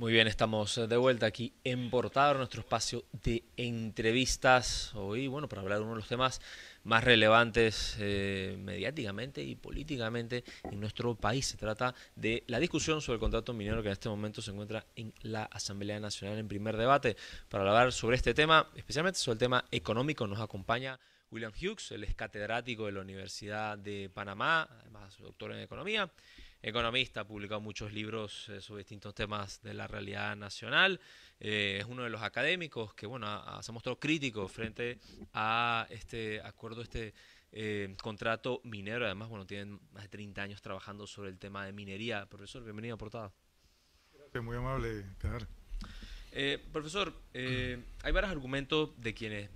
Muy bien, estamos eh, de vuelta aquí en Portada, nuestro espacio de entrevistas. Hoy, bueno, para hablar de uno de los temas más relevantes eh, mediáticamente y políticamente en nuestro país. Se trata de la discusión sobre el contrato minero que en este momento se encuentra en la Asamblea Nacional en primer debate. Para hablar sobre este tema, especialmente sobre el tema económico, nos acompaña William Hughes, él es catedrático de la Universidad de Panamá, además doctor en economía economista, ha publicado muchos libros eh, sobre distintos temas de la realidad nacional. Eh, es uno de los académicos que bueno, se ha mostrado crítico frente a este acuerdo, este eh, contrato minero. Además, bueno, tienen más de 30 años trabajando sobre el tema de minería. Profesor, bienvenido a Portada. Gracias, muy amable, profesor, hay varios argumentos de quienes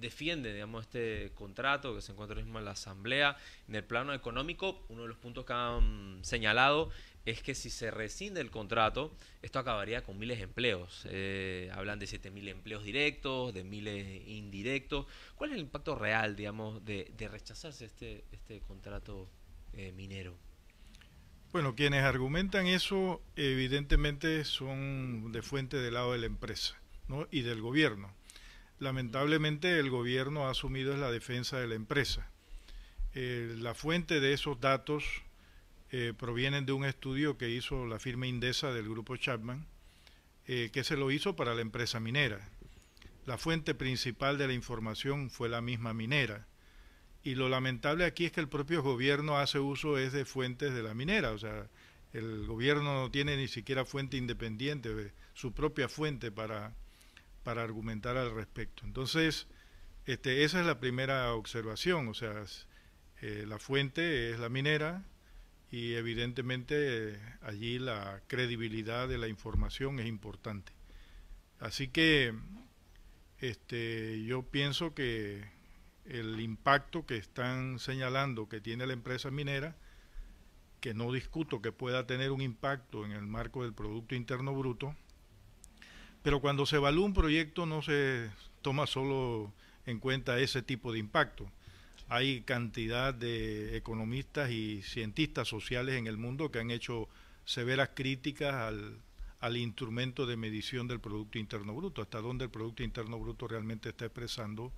defiende digamos, este contrato que se encuentra mismo en la Asamblea. En el plano económico, uno de los puntos que han señalado es que si se rescinde el contrato, esto acabaría con miles de empleos. Eh, hablan de 7.000 empleos directos, de miles indirectos. ¿Cuál es el impacto real, digamos, de, rechazarse este, este contrato eh, minero? Bueno, quienes argumentan eso evidentemente son de fuente del lado de la empresa ¿no? y del gobierno lamentablemente el gobierno ha asumido la defensa de la empresa. Eh, la fuente de esos datos eh, provienen de un estudio que hizo la firma Indesa del grupo Chapman, eh, que se lo hizo para la empresa minera. La fuente principal de la información fue la misma minera. Y lo lamentable aquí es que el propio gobierno hace uso de fuentes de la minera, o sea, el gobierno no tiene ni siquiera fuente independiente, su propia fuente para para argumentar al respecto. Entonces, este, esa es la primera observación, o sea, eh, la fuente es la minera y evidentemente eh, allí la credibilidad de la información es importante. Así que este, yo pienso que el impacto que están señalando que tiene la empresa minera, que no discuto que pueda tener un impacto en el marco del Producto Interno Bruto, pero cuando se evalúa un proyecto no se toma solo en cuenta ese tipo de impacto. Hay cantidad de economistas y cientistas sociales en el mundo que han hecho severas críticas al, al instrumento de medición del Producto Interno Bruto, hasta dónde el Producto Interno Bruto realmente está expresando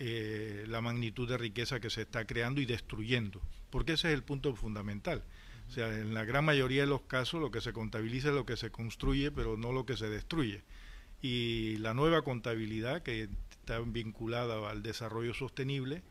eh, la magnitud de riqueza que se está creando y destruyendo, porque ese es el punto fundamental. O sea, en la gran mayoría de los casos lo que se contabiliza es lo que se construye, pero no lo que se destruye y la nueva contabilidad que está vinculada al desarrollo sostenible,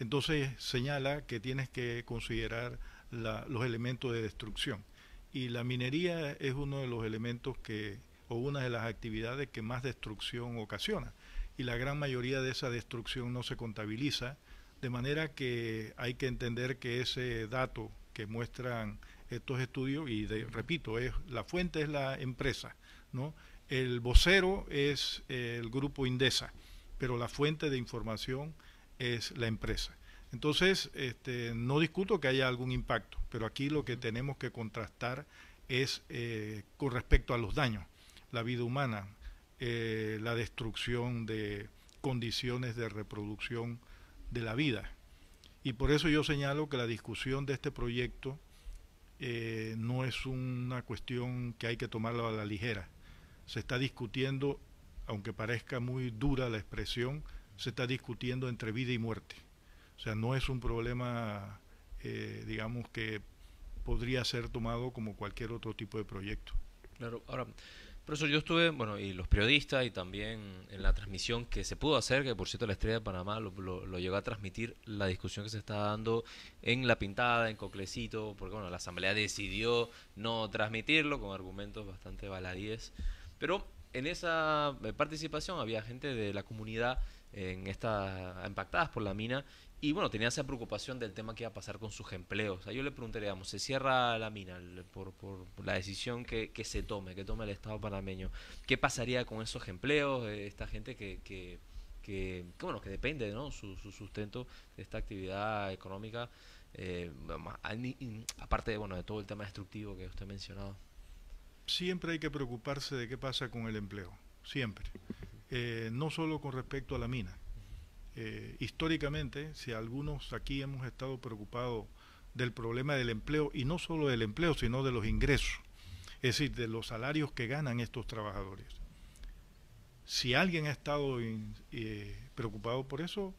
entonces señala que tienes que considerar los elementos de destrucción. Y la minería es uno de los elementos que, o una de las actividades que más destrucción ocasiona. Y la gran mayoría de esa destrucción no se contabiliza, de manera que hay que entender que ese dato que muestran estos estudios, y repito, es, la fuente es la empresa, ¿no? El vocero es eh, el grupo Indesa, pero la fuente de información es la empresa. Entonces, este, no discuto que haya algún impacto, pero aquí lo que tenemos que contrastar es eh, con respecto a los daños, la vida humana, eh, la destrucción de condiciones de reproducción de la vida. Y por eso yo señalo que la discusión de este proyecto no es una cuestión que hay que tomarla a la ligera se está discutiendo, aunque parezca muy dura la expresión, se está discutiendo entre vida y muerte. O sea, no es un problema, eh, digamos, que podría ser tomado como cualquier otro tipo de proyecto. Claro, ahora, profesor, yo estuve, bueno, y los periodistas y también en la transmisión que se pudo hacer, que por cierto la Estrella de Panamá lo, lo, lo llegó a transmitir, la discusión que se está dando en La Pintada, en Coclecito, porque bueno, la Asamblea decidió no transmitirlo con argumentos bastante baladíes. Pero en esa eh, participación había gente de la comunidad en esta, impactadas por la mina y bueno, tenía esa preocupación del tema que iba a pasar con sus empleos. yo le preguntaría, se cierra la mina por, por, la decisión que, se tome, que tome el Estado panameño. ¿Qué pasaría con esos empleos, eh, esta gente que, que, bueno, que depende, ¿no? Su, sustento de esta actividad económica, eh, aparte, bueno, de todo el tema destructivo que usted ha mencionado siempre hay que preocuparse de qué pasa con el empleo, siempre. Eh, no solo con respecto a la mina. Eh, históricamente, si algunos aquí hemos estado preocupados del problema del empleo, y no solo del empleo, sino de los ingresos, es decir, de los salarios que ganan estos trabajadores. Si alguien ha estado eh, preocupado por eso,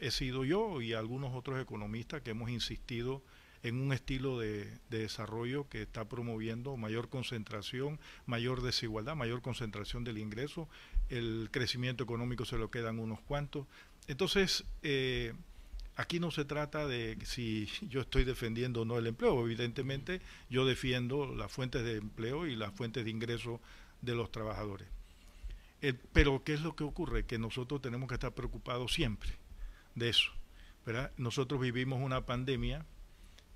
he sido yo y algunos otros economistas que hemos insistido en un estilo de, desarrollo que está promoviendo mayor concentración, mayor desigualdad, mayor concentración del ingreso, el crecimiento económico se lo quedan unos cuantos. Entonces, eh, aquí no se trata de si yo estoy defendiendo o no el empleo, evidentemente yo defiendo las fuentes de empleo y las fuentes de ingreso de los trabajadores. Eh, pero ¿qué es lo que ocurre? Que nosotros tenemos que estar preocupados siempre de eso. Nosotros vivimos una pandemia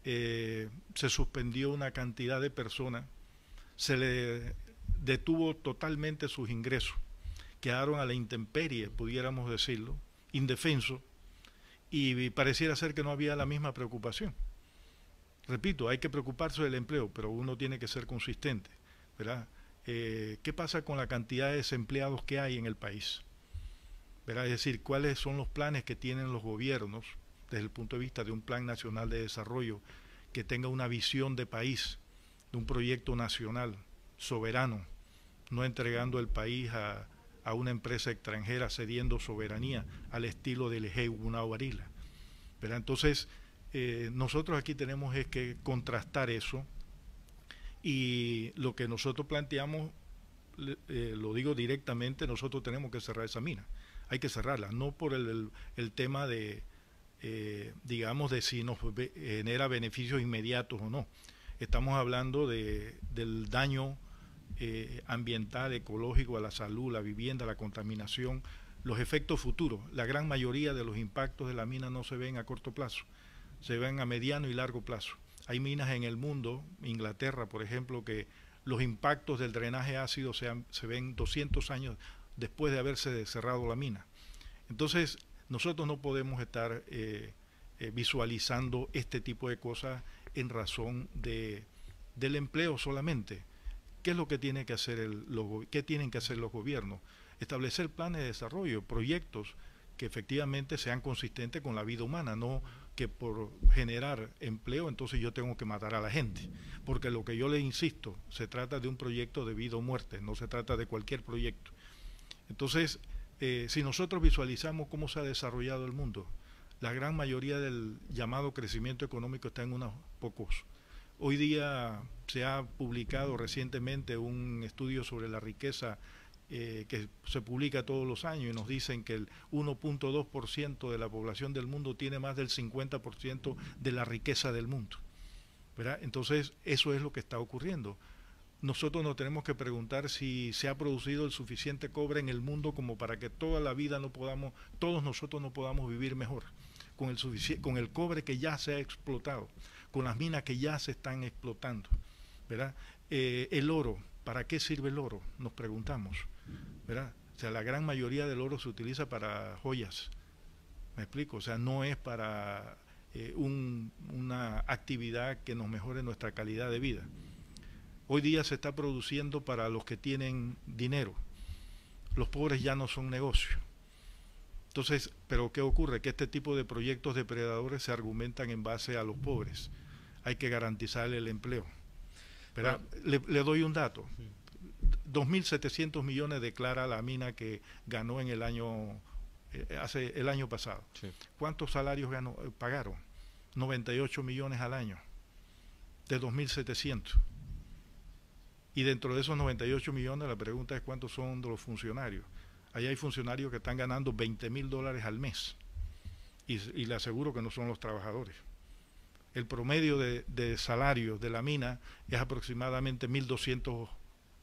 eh, se suspendió una cantidad de personas, se le detuvo totalmente sus ingresos, quedaron a la intemperie, pudiéramos decirlo, indefenso, y pareciera ser que no había la misma preocupación. Repito, hay que preocuparse del empleo, pero uno tiene que ser consistente, ¿verdad? Eh, ¿Qué pasa con la cantidad de desempleados que hay en el país? ¿verdad? Es decir, cuáles son los planes que tienen los gobiernos desde el punto de vista de un plan nacional de desarrollo que tenga una visión de país, de un proyecto nacional, soberano, no entregando el país a, una empresa extranjera cediendo soberanía al estilo del Ejeu Varila. Pero entonces, eh, nosotros aquí tenemos es que contrastar eso y lo que nosotros planteamos, eh, lo digo directamente, nosotros tenemos que cerrar esa mina. Hay que cerrarla, no por el tema de, eh, digamos, de si nos genera beneficios inmediatos o no. Estamos hablando de, del daño eh, ambiental, ecológico, a la salud, la vivienda, la contaminación, los efectos futuros. La gran mayoría de los impactos de la mina no se ven a corto plazo, se ven a mediano y largo plazo. Hay minas en el mundo, Inglaterra, por ejemplo, que los impactos del drenaje ácido se ven 200 años después de haberse cerrado la mina. Entonces, nosotros no podemos estar eh, eh, visualizando este tipo de cosas en razón del empleo solamente. ¿Qué es lo que, tiene que hacer el, los, tienen que hacer los gobiernos? Establecer planes de desarrollo, proyectos que efectivamente sean consistentes con la vida humana, no que por generar empleo entonces yo tengo que matar a la gente. Porque lo que yo le insisto, se trata de un proyecto de vida o muerte, no se trata de cualquier proyecto. Entonces, este, si nosotros visualizamos cómo se ha desarrollado el mundo, la gran mayoría del llamado crecimiento económico está en unos pocos. Hoy día se ha publicado recientemente un estudio sobre la riqueza eh, que se publica todos los años y nos dicen que el 1.2% de la población del mundo tiene más del 50% de la riqueza del mundo. Entonces, eso es lo que está ocurriendo nosotros nos tenemos que preguntar si se ha producido el suficiente cobre en el mundo como para que toda la vida no podamos, todos nosotros no podamos vivir mejor, con el, con el cobre que ya se ha explotado, con las minas que ya se están explotando. ¿verdad? Eh, el oro, ¿para qué sirve el oro? Nos preguntamos. ¿verdad? O sea, la gran mayoría del oro se utiliza para joyas. ¿Me explico? O sea, no es para eh, una actividad que nos mejore nuestra calidad de vida. Hoy día se está produciendo para los que tienen dinero. Los pobres ya no son negocio. Entonces, ¿pero qué ocurre? Que este tipo de proyectos depredadores se argumentan en base a los pobres. Hay que garantizarle el empleo. Pero ah. le, doy un dato. 2.700 millones declara la mina que ganó en el año eh, hace el año pasado. ¿Cuántos salarios eh, pagaron? 98 millones al año de 2.700. Y dentro de esos 98 millones, la pregunta es cuántos son de los funcionarios. ahí hay funcionarios que están ganando 20 mil dólares al mes. Y, le aseguro que no son los trabajadores. El promedio de, de salarios de la mina es aproximadamente 1.200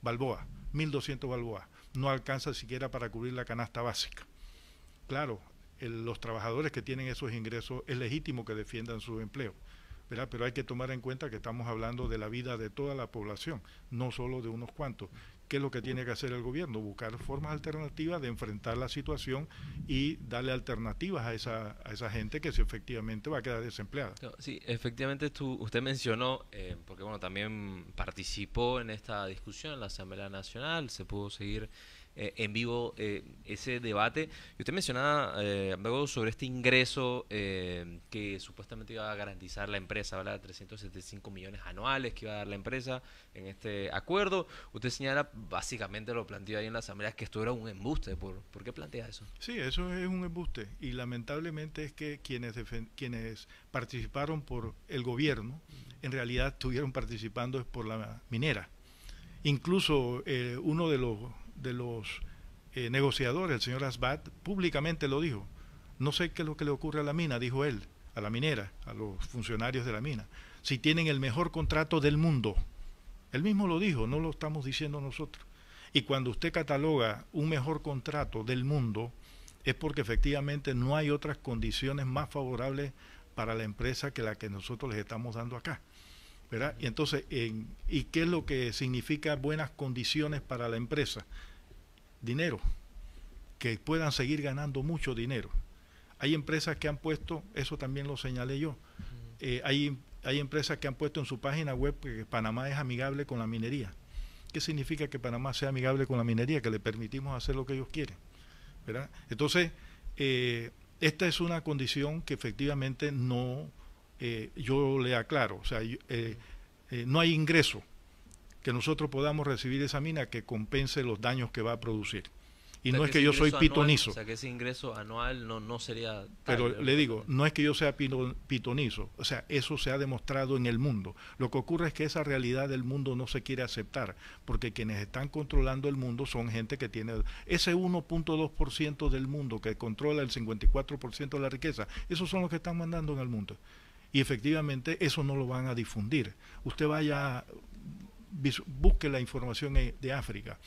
balboas. 1.200 balboas. No alcanza siquiera para cubrir la canasta básica. Claro, los trabajadores que tienen esos ingresos es legítimo que defiendan su empleo. Pero hay que tomar en cuenta que estamos hablando de la vida de toda la población, no solo de unos cuantos. ¿Qué es lo que tiene que hacer el gobierno? Buscar formas alternativas de enfrentar la situación y darle alternativas a esa, a esa gente que si efectivamente va a quedar desempleada. Sí, efectivamente usted mencionó, eh, porque bueno, también participó en esta discusión en la Asamblea Nacional, se pudo seguir eh, en vivo eh, ese debate. Y usted mencionaba eh, luego sobre este ingreso que supuestamente iba a garantizar la empresa, habla de 375 millones anuales que iba a dar la empresa en este acuerdo. Usted señala, básicamente lo planteó ahí en la asamblea, que esto era un embuste. ¿Por, qué plantea eso? Sí, eso es un embuste. Y lamentablemente es que quienes, quienes participaron por el gobierno, en realidad estuvieron participando por la minera. Incluso uno de los de los eh, negociadores, el señor Asbat, públicamente lo dijo. No sé qué es lo que le ocurre a la mina, dijo él, a la minera, a los funcionarios de la mina. Si tienen el mejor contrato del mundo. Él mismo lo dijo, no lo estamos diciendo nosotros. Y cuando usted cataloga un mejor contrato del mundo, es porque efectivamente no hay otras condiciones más favorables para la empresa que la que nosotros les estamos dando acá. ¿verdad? Y entonces, ¿y qué es lo que significa buenas condiciones para la empresa? dinero, que puedan seguir ganando mucho dinero. Hay empresas que han puesto, eso también lo señalé yo, eh, hay, empresas que han puesto en su página web que Panamá es amigable con la minería. ¿Qué significa que Panamá sea amigable con la minería? Que le permitimos hacer lo que ellos quieren. Entonces, eh, esta es una condición que efectivamente no, eh, yo le aclaro, o sea, no hay ingreso que nosotros podamos recibir esa mina que compense los daños que va a producir. Y no es que yo soy pitonizo. O sea, que ese ingreso anual no, sería... Pero le digo, no es que yo sea pitonizo. O sea, eso se ha demostrado en el mundo. Lo que ocurre es que esa realidad del mundo no se quiere aceptar, porque quienes están controlando el mundo son gente que tiene... Ese 1.2% del mundo que controla el 54% de la riqueza, esos son los que están mandando en el mundo. Y efectivamente eso no lo van a difundir. Usted vaya, busque la información de África.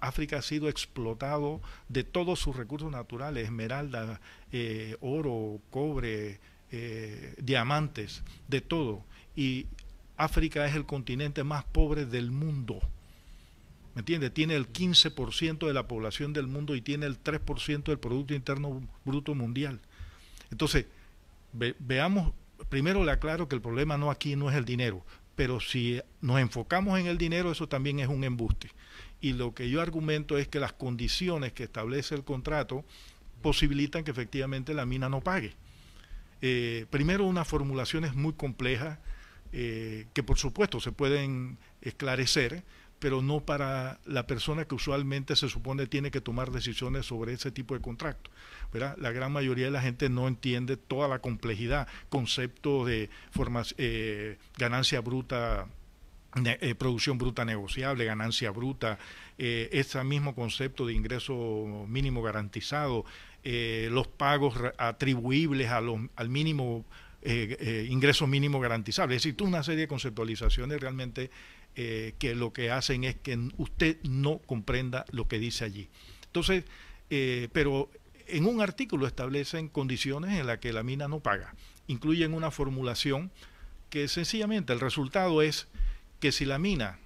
África ha sido explotado de todos sus recursos naturales, esmeralda, eh, oro, cobre, eh, diamantes, de todo. Y África es el continente más pobre del mundo. ¿Me entiende?... Tiene el 15% de la población del mundo y tiene el 3% del Producto Interno Bruto Mundial. Entonces, veamos, primero le aclaro que el problema no aquí no es el dinero, pero si nos enfocamos en el dinero, eso también es un embuste. Y lo que yo argumento es que las condiciones que establece el contrato posibilitan que efectivamente la mina no pague. Eh, primero, unas formulaciones muy complejas eh, que por supuesto se pueden esclarecer, pero no para la persona que usualmente se supone tiene que tomar decisiones sobre ese tipo de contrato. La gran mayoría de la gente no entiende toda la complejidad, concepto de eh, ganancia bruta eh, producción bruta negociable, ganancia bruta, eh, ese mismo concepto de ingreso mínimo garantizado, los pagos atribuibles al mínimo ingreso mínimo garantizable. Es decir, toda una serie de conceptualizaciones realmente eh, que lo que hacen es que usted no comprenda lo que dice allí. Entonces, eh, pero en un artículo establecen condiciones en las que la mina no paga. Incluyen una formulación que sencillamente el resultado es que si la mina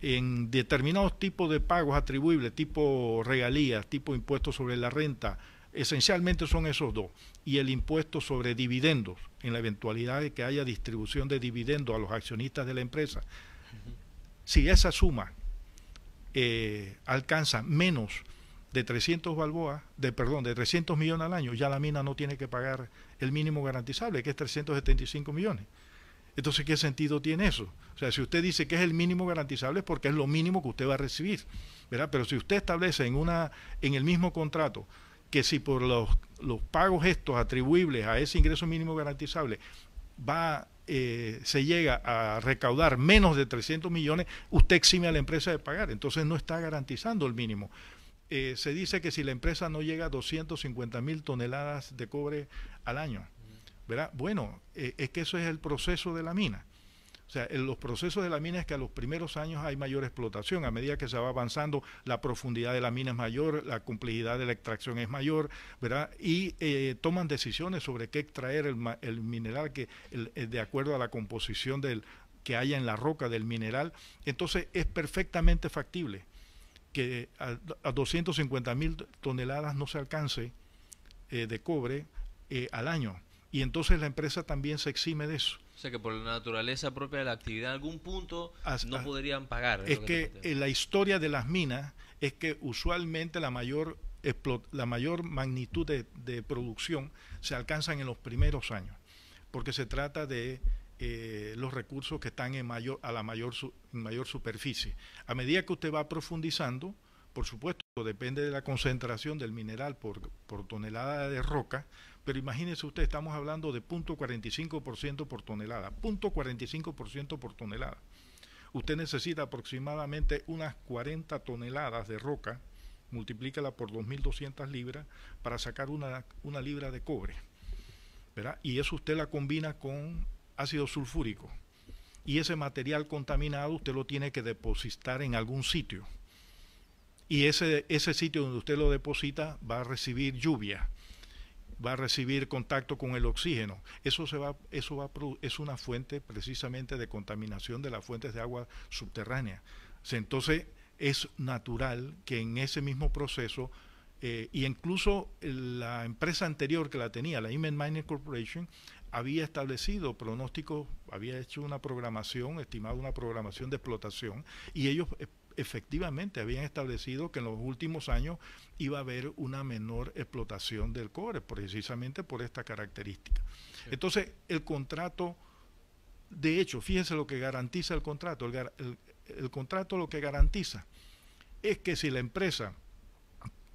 en determinados tipos de pagos atribuibles, tipo regalías, tipo impuestos sobre la renta, esencialmente son esos dos, y el impuesto sobre dividendos, en la eventualidad de que haya distribución de dividendos a los accionistas de la empresa, si esa suma eh, alcanza menos de 300 balboas, de perdón, de 300 millones al año, ya la mina no tiene que pagar el mínimo garantizable, que es 375 millones. Entonces, ¿qué sentido tiene eso? O sea, si usted dice que es el mínimo garantizable es porque es lo mínimo que usted va a recibir, ¿verdad? Pero si usted establece en una en el mismo contrato que si por los, los pagos estos atribuibles a ese ingreso mínimo garantizable va eh, se llega a recaudar menos de 300 millones, usted exime a la empresa de pagar. Entonces no está garantizando el mínimo. Eh, se dice que si la empresa no llega a 250 mil toneladas de cobre al año, ¿verdad? Bueno, eh, es que eso es el proceso de la mina. O sea, en los procesos de la mina es que a los primeros años hay mayor explotación, a medida que se va avanzando, la profundidad de la mina es mayor, la complejidad de la extracción es mayor, ¿verdad? Y eh, toman decisiones sobre qué extraer el, mineral que, eh, de acuerdo a la composición del, que haya en la roca del mineral. Entonces es perfectamente factible que a, 250 mil toneladas no se alcance eh, de cobre al año y entonces la empresa también se exime de eso. O sea que por la naturaleza propia de la actividad en algún punto no podrían pagar. Es, que, eh, la historia de las minas es que usualmente la mayor, la mayor magnitud de, producción se alcanza en los primeros años, porque se trata de eh, los recursos que están en mayor, a la mayor, mayor superficie. A medida que usted va profundizando, por supuesto, depende de la concentración del mineral por, por tonelada de roca, pero imagínense usted, estamos hablando de 0.45% por tonelada, 0.45% por tonelada. Usted necesita aproximadamente unas 40 toneladas de roca, multiplícala por 2.200 libras, para sacar una, libra de cobre. ¿verdad? Y eso usted la combina con ácido sulfúrico. Y ese material contaminado usted lo tiene que depositar en algún sitio. Y ese, ese sitio donde usted lo deposita va a recibir lluvia va a recibir contacto con el oxígeno. Eso, se va, eso va, es una fuente precisamente de contaminación de las fuentes de agua subterránea. Entonces es natural que en ese mismo proceso, eh, y incluso la empresa anterior que la tenía, la Inman Mining Corporation, había establecido pronóstico, había hecho una programación, estimado una programación de explotación, y ellos eh, efectivamente habían establecido que en los últimos años iba a haber una menor explotación del cobre, precisamente por esta característica. Entonces, el contrato, de hecho, fíjense lo que garantiza el contrato. El, contrato lo que garantiza es que si la empresa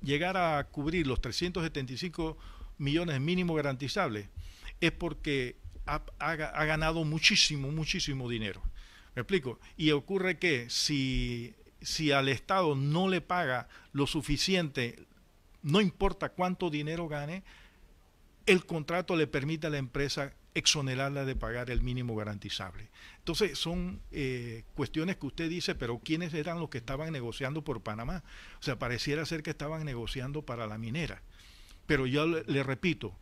llegara a cubrir los 375 millones mínimo garantizables, es porque ha ganado muchísimo, muchísimo dinero. ¿Me explico? Y ocurre que si si al Estado no le paga lo suficiente, no importa cuánto dinero gane, el contrato le permite a la empresa exonerarla de pagar el mínimo garantizable. Entonces son eh, cuestiones que usted dice, pero ¿quiénes eran los que estaban negociando por Panamá? O sea, pareciera ser que estaban negociando para la minera. Pero yo le, repito,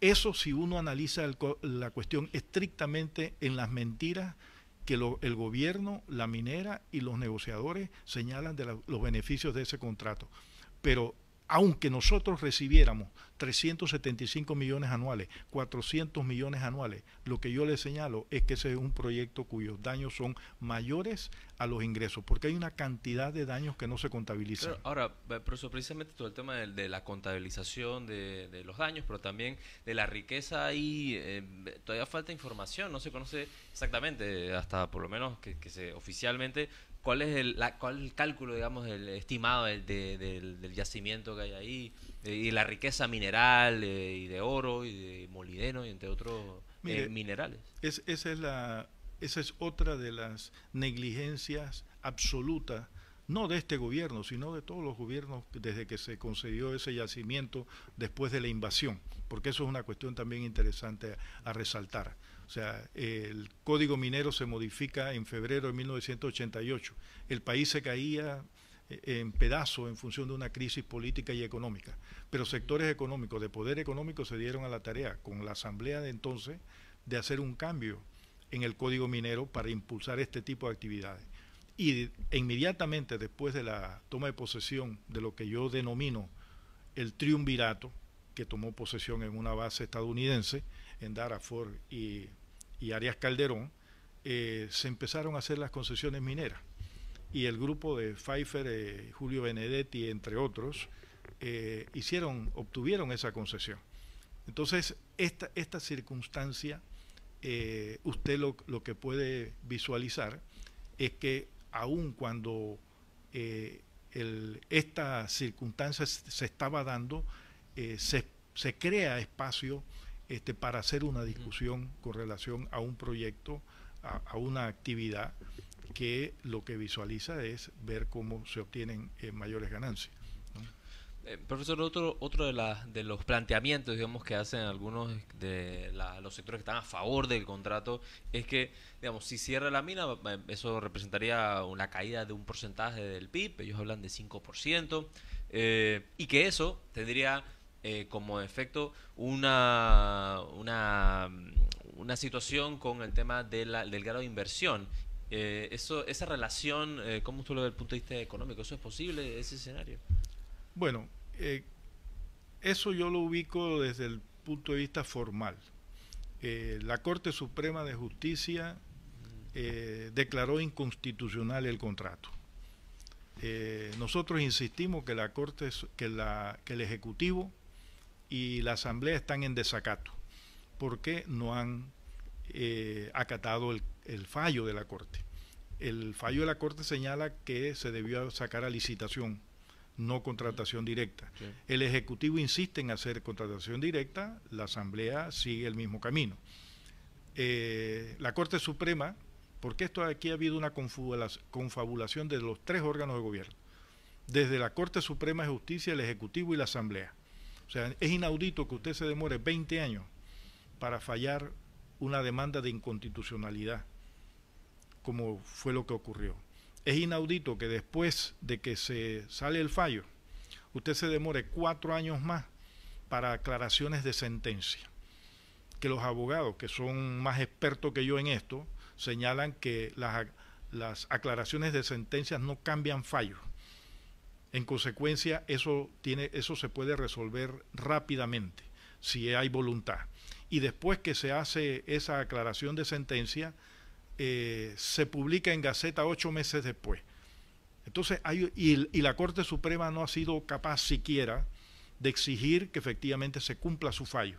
eso si uno analiza la cuestión estrictamente en las mentiras, que el gobierno, la minera y los negociadores señalan de los beneficios de ese contrato. Pero aunque nosotros recibiéramos 375 millones anuales, 400 millones anuales, lo que yo le señalo es que ese es un proyecto cuyos daños son mayores a los ingresos, porque hay una cantidad de daños que no se contabilizan. ahora, eh, profesor, precisamente todo el tema de, la contabilización de, los daños, pero también de la riqueza, ahí eh, todavía falta información, no se conoce exactamente, hasta por lo menos que, que se oficialmente cuál es el, la, cuál cálculo, digamos, el estimado del, yacimiento que hay ahí, y la riqueza mineral eh, y de oro y de molideno y entre otros eh, minerales. esa es otra de las negligencias absolutas no de este gobierno, sino de todos los gobiernos desde que se concedió ese yacimiento después de la invasión, porque eso es una cuestión también interesante a resaltar. O sea, el código minero se modifica en febrero de 1988. El país se caía eh, en pedazos en función de una crisis política y económica. Pero sectores económicos, de poder económico, se dieron a la tarea con la asamblea de entonces de hacer un cambio en el código minero para impulsar este tipo de actividades. Y e inmediatamente después de la toma de posesión de lo que yo denomino el triunvirato, que tomó posesión en una base estadounidense, en Dara y, Arias Calderón, eh, se empezaron a hacer las concesiones mineras. Y el grupo de Pfeiffer, eh, Julio Benedetti, entre otros, eh, hicieron, obtuvieron esa concesión. Entonces, esta, esta circunstancia, usted lo, que puede visualizar es que aun cuando esta circunstancia se estaba dando, se, se crea espacio este, para hacer una discusión con relación a un proyecto, a, una actividad que lo que visualiza es ver cómo se obtienen eh, mayores ganancias. Eh, profesor, otro, otro de, de los planteamientos digamos, que hacen algunos de los sectores que están a favor del contrato es que, digamos, si cierra la mina, eh, eso representaría una caída de un porcentaje del PIB, ellos hablan de 5%, y que eso tendría eh, como efecto una, una, situación con el tema de la, del grado de inversión. Eh, eso, esa relación, eh, ¿cómo tú lo ves desde el punto de vista económico? ¿Eso es posible, ese escenario? Bueno, eso yo lo ubico desde el punto de vista formal. la Corte Suprema de Justicia mm. declaró inconstitucional el contrato. nosotros insistimos que la corte que, la, que el ejecutivo y la Asamblea están en desacato porque no han eh, acatado el, fallo de la Corte. El fallo de la Corte señala que se debió sacar a licitación, no contratación directa. El Ejecutivo insiste en hacer contratación directa, la Asamblea sigue el mismo camino. Eh, la Corte Suprema, porque esto aquí ha habido una confabulación de los tres órganos de gobierno, desde la Corte Suprema de Justicia, el Ejecutivo y la Asamblea o sea, es inaudito que usted se demore 20 años para fallar una demanda de inconstitucionalidad, como fue lo que ocurrió. Es inaudito que después de que se sale el fallo, usted se demore cuatro años más para aclaraciones de sentencia. Que los abogados, que son más expertos que yo en esto, señalan que las, las aclaraciones de sentencias no cambian fallo. En consecuencia, eso, tiene, eso se puede resolver rápidamente, si hay voluntad. Y después que se hace esa aclaración de sentencia, eh, se publica en Gaceta ocho meses después. Entonces, hay, y, y la Corte Suprema no ha sido capaz siquiera de exigir que efectivamente se cumpla su fallo.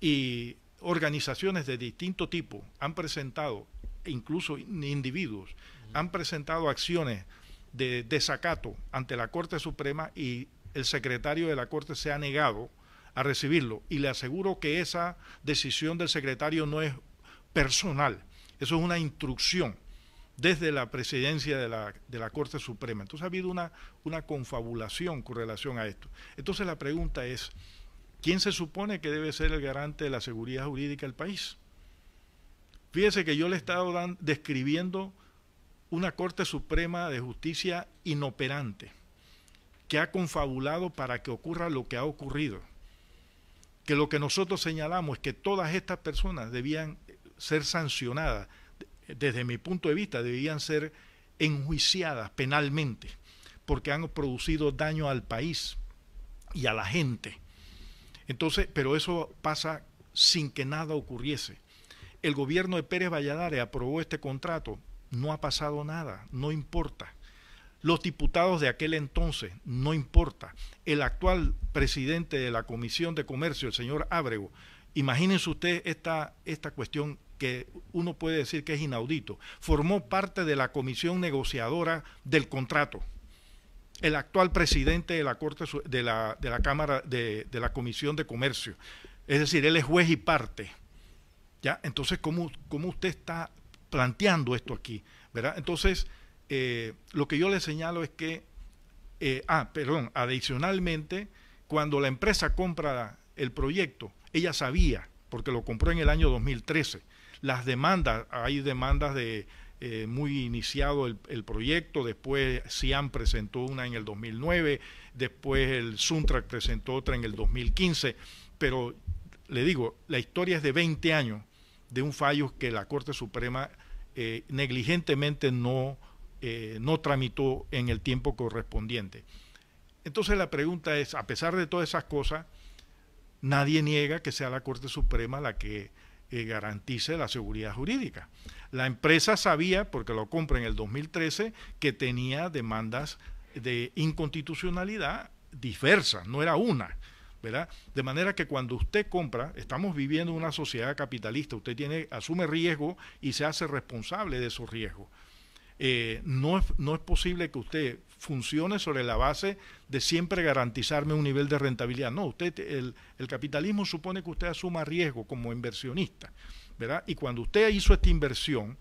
Y organizaciones de distinto tipo han presentado, incluso individuos, han presentado acciones de desacato ante la Corte Suprema y el secretario de la Corte se ha negado a recibirlo. Y le aseguro que esa decisión del secretario no es personal, eso es una instrucción desde la presidencia de la, Corte Suprema. Entonces ha habido una, una confabulación con relación a esto. Entonces la pregunta es, ¿quién se supone que debe ser el garante de la seguridad jurídica del país? Fíjese que yo le he estado describiendo una Corte Suprema de Justicia inoperante, que ha confabulado para que ocurra lo que ha ocurrido. Que lo que nosotros señalamos es que todas estas personas debían ser sancionadas, desde mi punto de vista, debían ser enjuiciadas penalmente, porque han producido daño al país y a la gente. Entonces, pero eso pasa sin que nada ocurriese. El gobierno de Pérez Valladares aprobó este contrato no ha pasado nada, no importa. Los diputados de aquel entonces, no importa. El actual presidente de la Comisión de Comercio, el señor Ábrego, imagínense usted esta, esta cuestión que uno puede decir que es inaudito, formó parte de la comisión negociadora del contrato. El actual presidente de la Corte de la, Cámara de, la Comisión de Comercio. Es decir, él es juez y parte. ¿Ya? Entonces, ¿cómo, cómo usted está planteando esto aquí, ¿verdad? Entonces, eh, lo que yo le señalo es que, eh, ah, perdón, adicionalmente, cuando la empresa compra el proyecto, ella sabía, porque lo compró en el año 2013, las demandas, hay demandas de eh, muy iniciado el, proyecto, después Siam presentó una en el 2009, después el Suntrack presentó otra en el 2015, pero le digo, la historia es de 20 años de un fallo que la Corte Suprema eh, negligentemente no, eh, no tramitó en el tiempo correspondiente. Entonces la pregunta es, a pesar de todas esas cosas, nadie niega que sea la Corte Suprema la que eh, garantice la seguridad jurídica. La empresa sabía, porque lo compra en el 2013, que tenía demandas de inconstitucionalidad diversas, no era una. De manera que cuando usted compra, estamos viviendo una sociedad capitalista, usted tiene, asume riesgo y se hace responsable de esos riesgos. Eh, no, es, no es posible que usted funcione sobre la base de siempre garantizarme un nivel de rentabilidad. No, usted, el, capitalismo supone que usted asuma riesgo como inversionista, ¿verdad? Y cuando usted hizo esta inversión,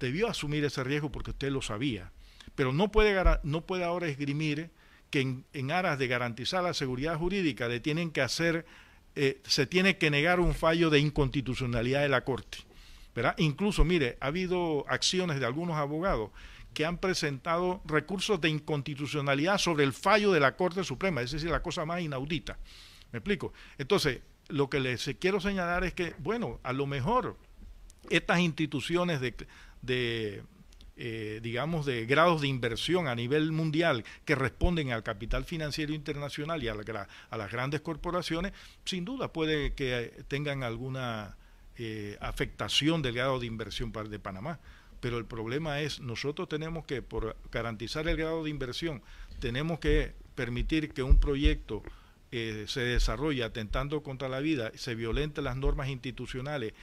debió asumir ese riesgo porque usted lo sabía, pero no puede, no puede ahora esgrimir que en, aras de garantizar la seguridad jurídica le tienen que hacer, eh, se tiene que negar un fallo de inconstitucionalidad de la Corte. ¿verdad? Incluso, mire, ha habido acciones de algunos abogados que han presentado recursos de inconstitucionalidad sobre el fallo de la Corte Suprema, es decir, la cosa más inaudita. ¿Me explico? Entonces, lo que les quiero señalar es que, bueno, a lo mejor estas instituciones de, eh, digamos, de grados de inversión a nivel mundial que responden al capital financiero internacional y a, a las grandes corporaciones, sin duda puede que tengan alguna eh, afectación del grado de inversión de Panamá. Pero el problema es, nosotros tenemos que, por garantizar el grado de inversión, tenemos que permitir que un proyecto que se desarrolla atentando contra la vida, se violentan las normas institucionales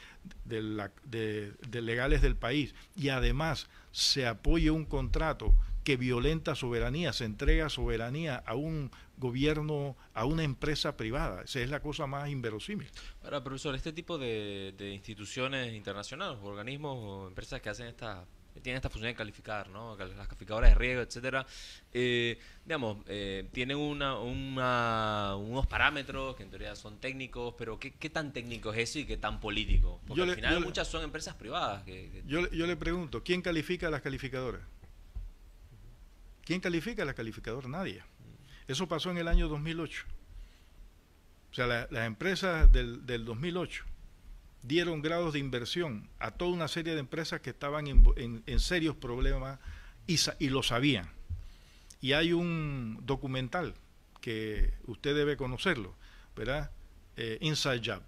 de de, legales del país y además se apoya un contrato que violenta soberanía, se entrega soberanía a un gobierno, a una empresa privada. Esa es la cosa más inverosímil. Ahora, profesor, este tipo de, de instituciones internacionales, organismos o empresas que hacen estas tienen esta función de calificar, ¿no? Las calificadoras de riesgo, etcétera. Eh, digamos, eh, tienen una, unos parámetros que en teoría son técnicos, pero ¿qué, tan técnico es eso y qué tan político? Porque al final muchas son empresas privadas. yo, le pregunto, ¿quién califica a las calificadoras? ¿Quién califica a las calificadoras? Nadie. Eso pasó en el año 2008. O sea, las empresas del, del 2008 dieron grados de inversión a toda una serie de empresas que estaban en, serios problemas y, lo sabían. Y hay un documental que usted debe conocerlo, ¿verdad? Eh, Inside Job,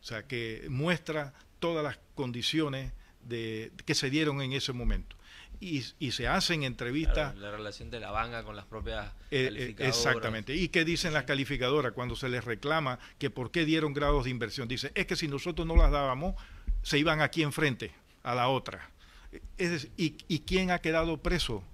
o sea, que muestra todas las condiciones de, que se dieron en ese momento y, se hacen entrevistas. la relación de la banca con las propias eh, eh, calificadoras. Exactamente. ¿Y qué dicen las calificadoras cuando se les reclama que por qué dieron grados de inversión? dice es que si nosotros no las dábamos, se iban aquí enfrente, a la otra. Eh, es ¿y, ¿y, quién ha quedado preso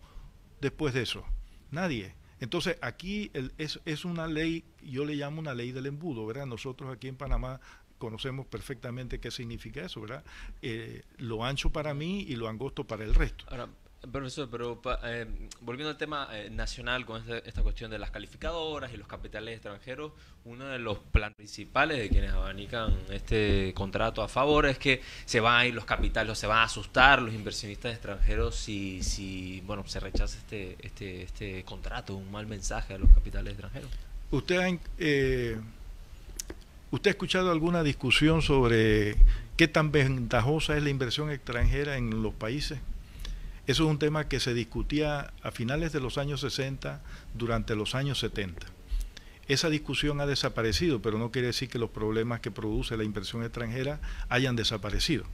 después de eso? Nadie. Entonces, aquí es, es, una ley, yo le llamo una ley del embudo, ¿verdad? Nosotros aquí en Panamá conocemos perfectamente qué significa eso, ¿verdad? Eh, lo ancho para mí y lo angosto para el resto. Ahora, profesor, pero eh, volviendo al tema eh, nacional con esta, cuestión de las calificadoras y los capitales extranjeros, uno de los planes principales de quienes abanican este contrato a favor es que se van a ir los capitales, o se van a asustar los inversionistas extranjeros si, si bueno, se rechaza este, este, este contrato, un mal mensaje a los capitales extranjeros. Usted ha, ¿Usted ha escuchado alguna discusión sobre qué tan ventajosa es la inversión extranjera en los países? Eso es un tema que se discutía a finales de los años 60, durante los años 70. Esa discusión ha desaparecido, pero no quiere decir que los problemas que produce la inversión extranjera hayan desaparecido.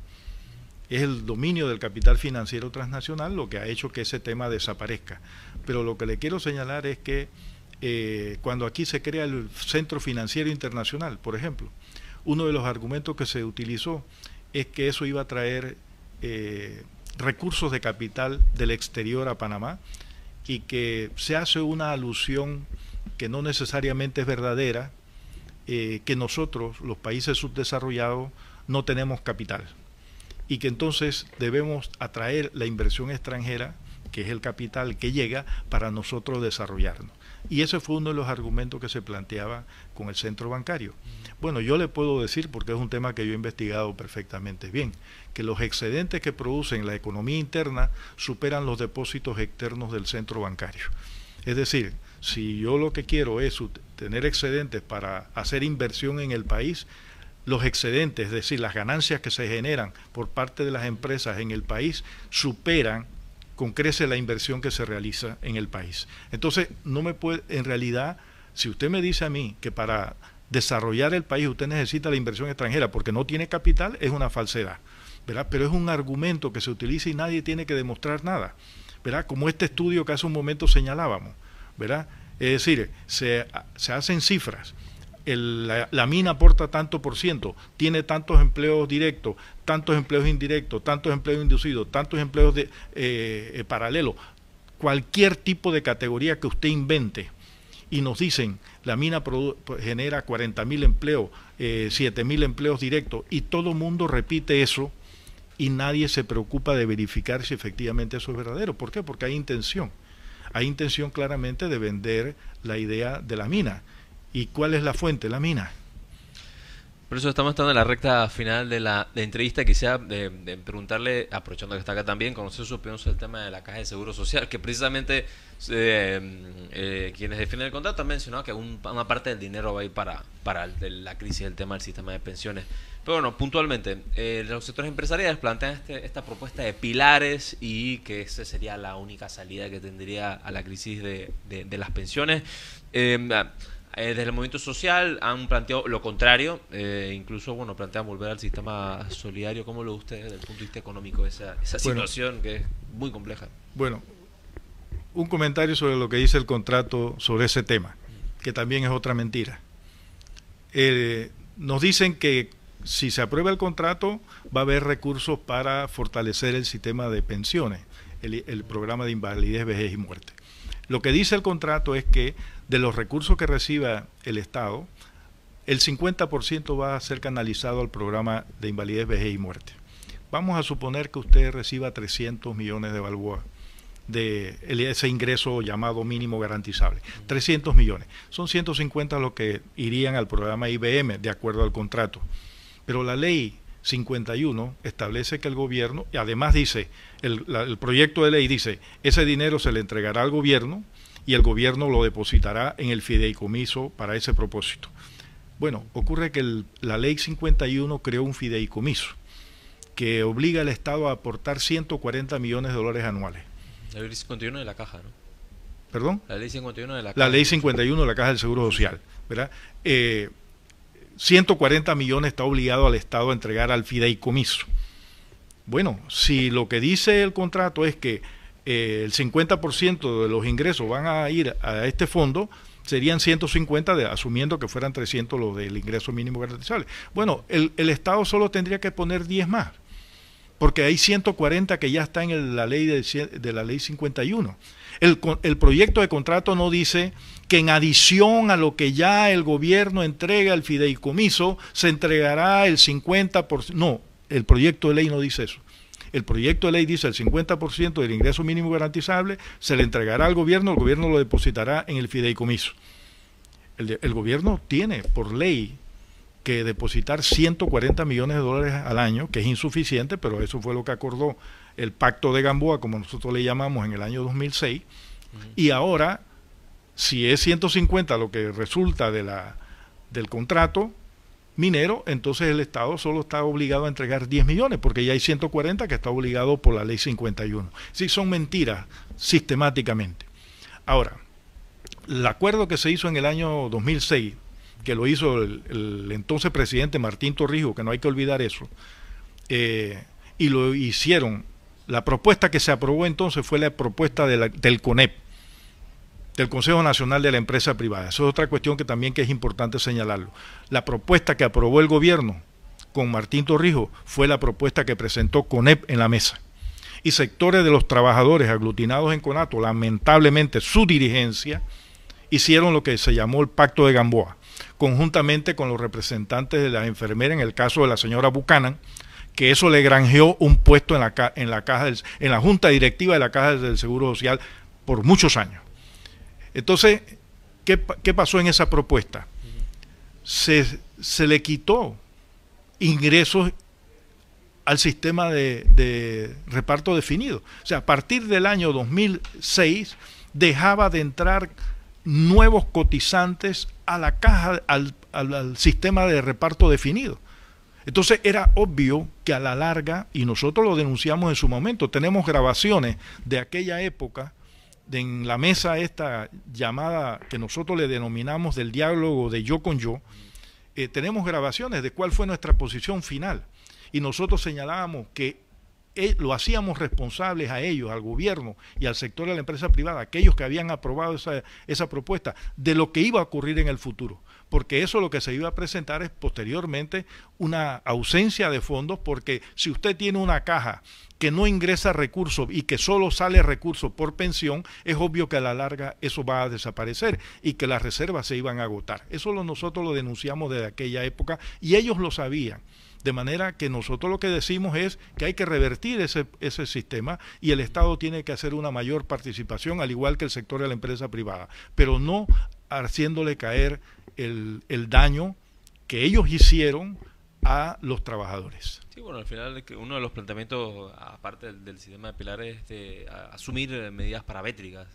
Es el dominio del capital financiero transnacional lo que ha hecho que ese tema desaparezca. Pero lo que le quiero señalar es que eh, cuando aquí se crea el Centro Financiero Internacional, por ejemplo, uno de los argumentos que se utilizó es que eso iba a traer eh, recursos de capital del exterior a Panamá y que se hace una alusión que no necesariamente es verdadera, eh, que nosotros, los países subdesarrollados, no tenemos capital y que entonces debemos atraer la inversión extranjera, que es el capital que llega, para nosotros desarrollarnos. Y ese fue uno de los argumentos que se planteaba con el centro bancario. Bueno, yo le puedo decir, porque es un tema que yo he investigado perfectamente bien, que los excedentes que producen la economía interna superan los depósitos externos del centro bancario. Es decir, si yo lo que quiero es tener excedentes para hacer inversión en el país, los excedentes, es decir, las ganancias que se generan por parte de las empresas en el país, superan concrece crece la inversión que se realiza en el país. Entonces, no me puede, en realidad, si usted me dice a mí que para desarrollar el país usted necesita la inversión extranjera porque no tiene capital, es una falsedad. ¿verdad? Pero es un argumento que se utiliza y nadie tiene que demostrar nada. ¿verdad? Como este estudio que hace un momento señalábamos. ¿verdad? Es decir, se, se hacen cifras la, mina aporta tanto por ciento, tiene tantos empleos directos, tantos empleos indirectos, tantos empleos inducidos, tantos empleos de, eh, eh, paralelos, cualquier tipo de categoría que usted invente y nos dicen la mina pues, genera 40 mil empleos, eh, mil empleos directos y todo mundo repite eso y nadie se preocupa de verificar si efectivamente eso es verdadero. ¿Por qué? Porque hay intención. Hay intención claramente de vender la idea de la mina. ¿Y cuál es la fuente? La mina. Por eso estamos estando en la recta final de la entrevista. Quisiera eh, de, preguntarle, aprovechando que está acá también, conocer su opinión sobre el tema de la caja de seguro social, que precisamente eh, eh, quienes definen el contrato han mencionado que una parte del dinero va a ir para, para la crisis del tema del sistema de pensiones. Pero bueno, puntualmente, los sectores empresariales plantean este, esta propuesta de pilares y que esa sería la única salida que tendría a la crisis de, de las pensiones. Eh, desde el movimiento social han planteado lo contrario, eh, incluso bueno plantean volver al sistema solidario. ¿Cómo lo ve usted desde el punto de vista económico esa, situación que es muy compleja? Bueno, un comentario sobre lo que dice el contrato sobre ese tema, que también es otra mentira. Eh, nos dicen que si se aprueba el contrato va a haber recursos para fortalecer el sistema de pensiones, el programa de invalidez, vejez y muerte. Lo que dice el contrato es que de los recursos que reciba el Estado, el 50% va a ser canalizado al programa de invalidez, vejez y muerte. Vamos a suponer que usted reciba 300 millones de balboa de ese ingreso llamado mínimo garantizable. 300 millones. Son 150 los que irían al programa IBM de acuerdo al contrato. Pero la ley 51 establece que el gobierno, y además dice, el proyecto de ley dice, ese dinero se le entregará al gobierno y el gobierno lo depositará en el fideicomiso para ese propósito. Bueno, ocurre que la ley 51 creó un fideicomiso que obliga al Estado a aportar 140 millones de dólares anuales. La ley 51 de la caja, ¿no? ¿Perdón? La ley 51 de la caja. La ley 51 de la caja del Seguro Social, ¿verdad? 140 eh, millones está obligado al Estado a entregar al fideicomiso. Bueno, si lo que dice el contrato es que eh, el 50% de los ingresos van a ir a este fondo, serían 150, de, asumiendo que fueran 300 los del ingreso mínimo garantizable. Bueno, el, el Estado solo tendría que poner 10 más, porque hay 140 que ya está en la ley de, la ley 51. El, el proyecto de contrato no dice que en adición a lo que ya el gobierno entrega al fideicomiso, se entregará el 50%. No, el proyecto de ley no dice eso. El proyecto de ley dice el 50% del ingreso mínimo garantizable se le entregará al gobierno, el gobierno lo depositará en el fideicomiso. El, gobierno tiene por ley que depositar 140 millones de dólares al año, que es insuficiente, pero eso fue lo que acordó el pacto de Gamboa, como nosotros le llamamos en el año 2006. Y ahora, si es 150 lo que resulta de la, del contrato, minero, entonces el Estado solo está obligado a entregar 10 millones, porque ya hay 140 que está obligado por la ley 51. Sí, son mentiras sistemáticamente. Ahora, el acuerdo que se hizo en el año 2006, que lo hizo el, entonces presidente Martín Torrijos, que no hay que olvidar eso, eh, y lo hicieron, la propuesta que se aprobó entonces fue la propuesta del CONEP, el Consejo Nacional de la Empresa Privada. Esa es otra cuestión que también que es importante señalarlo. La propuesta que aprobó el gobierno con Martín Torrijos fue la propuesta que presentó CONEP en la mesa. Y sectores de los trabajadores aglutinados en CONATO, lamentablemente su dirigencia, hicieron lo que se llamó el Pacto de Gamboa, conjuntamente con los representantes de las enfermeras, en el caso de la señora Buchanan, que eso le granjeó un puesto en la, en la, caja en la Junta Directiva de la Caja del Seguro Social por muchos años. Entonces, ¿qué, pasó en esa propuesta? Se, le quitó ingresos al sistema de, reparto definido. O sea, a partir del año 2006 dejaba de entrar nuevos cotizantes a la caja, al, al, sistema de reparto definido. Entonces era obvio que a la larga, y nosotros lo denunciamos en su momento, tenemos grabaciones de aquella época en la mesa esta llamada que nosotros le denominamos del diálogo de yo con yo, eh, tenemos grabaciones de cuál fue nuestra posición final. Y nosotros señalábamos que eh, lo hacíamos responsables a ellos, al gobierno y al sector de la empresa privada, aquellos que habían aprobado esa propuesta, de lo que iba a ocurrir en el futuro porque eso lo que se iba a presentar es posteriormente una ausencia de fondos, porque si usted tiene una caja que no ingresa recursos y que solo sale recursos por pensión, es obvio que a la larga eso va a desaparecer y que las reservas se iban a agotar. Eso lo, nosotros lo denunciamos desde aquella época y ellos lo sabían. De manera que nosotros lo que decimos es que hay que revertir ese, ese, sistema y el Estado tiene que hacer una mayor participación, al igual que el sector de la empresa privada, pero no haciéndole caer el, daño que ellos hicieron a los trabajadores. Sí, bueno, al final uno de los planteamientos, aparte del, sistema de pilares, es asumir medidas paramétricas.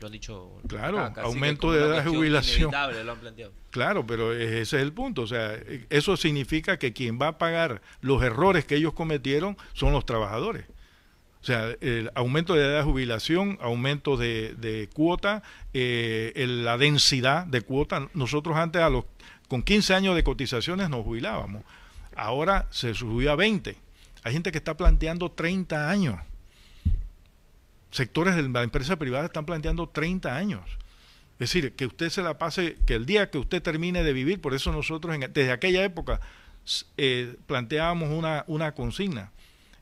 lo han dicho. Claro, aumento de edad de jubilación. Lo han planteado. Claro, pero ese es el punto. O sea, eso significa que quien va a pagar los errores que ellos cometieron son los trabajadores. O sea, el aumento de edad de jubilación, aumento de, cuota, eh, la densidad de cuota. Nosotros antes a los con 15 años de cotizaciones nos jubilábamos. Ahora se subió a 20. Hay gente que está planteando 30 años. Sectores de la empresa privada están planteando 30 años. Es decir, que usted se la pase, que el día que usted termine de vivir, por eso nosotros desde aquella época eh, planteábamos una, una consigna.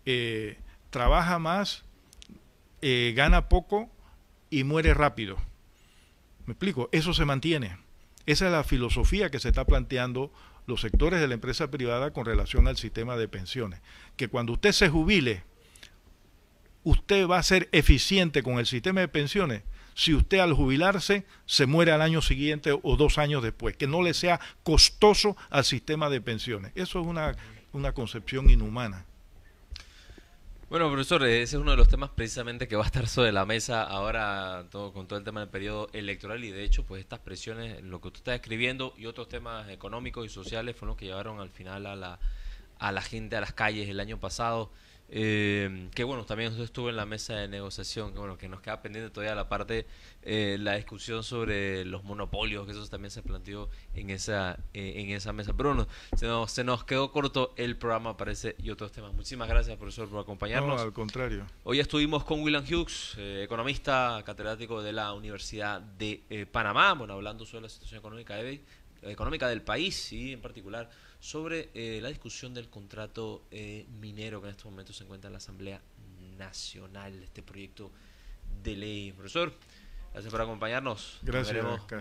Eh, trabaja más, eh, gana poco y muere rápido. ¿Me explico? Eso se mantiene. Esa es la filosofía que se está planteando los sectores de la empresa privada con relación al sistema de pensiones. Que cuando usted se jubile, usted va a ser eficiente con el sistema de pensiones si usted al jubilarse se muere al año siguiente o dos años después, que no le sea costoso al sistema de pensiones. Eso es una concepción inhumana. Bueno, profesor, eh, ese es uno de los temas precisamente que va a estar sobre la mesa ahora todo, con todo el tema del periodo electoral y de hecho, pues estas presiones, lo que usted está escribiendo y otros temas económicos y sociales fueron los que llevaron al final a la, a la gente a las calles el año pasado. Eh, que bueno, también estuvo en la mesa de negociación, que bueno, que nos queda pendiente todavía la parte, eh, la discusión sobre los monopolios, que eso también se planteó en esa, eh, en esa mesa. Pero bueno, se nos, se nos quedó corto el programa, parece, y otros temas. Muchísimas gracias, profesor, por acompañarnos. No, al contrario. Hoy estuvimos con William Hughes, economista, catedrático de la Universidad de Panamá, bueno, hablando sobre la situación económica de, económica del país y en particular sobre eh, la discusión del contrato eh, minero que en estos momentos se encuentra en la Asamblea Nacional, este proyecto de ley. Profesor, gracias por acompañarnos. Gracias.